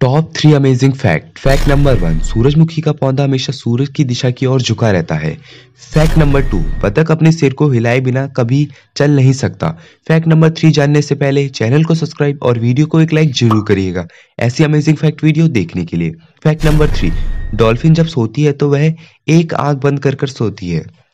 top three amazing fact fact number one सूरजमुखी का पौधा हमेशा सूरज की दिशा की ओर झुका रहता है फैक्ट नंबर टू बतख अपने सिर को हिलाए बिना कभी चल नहीं सकता फैक्ट नंबर थ्री जानने से पहले चैनल को सब्सक्राइब और वीडियो को एक लाइक जरूर करिएगा ऐसी अमेजिंग फैक्ट वीडियो देखने के लिए फैक्ट नंबर थ्री डॉल्फिन जब सोती है तो वह एक आँख बंद कर कर सोती है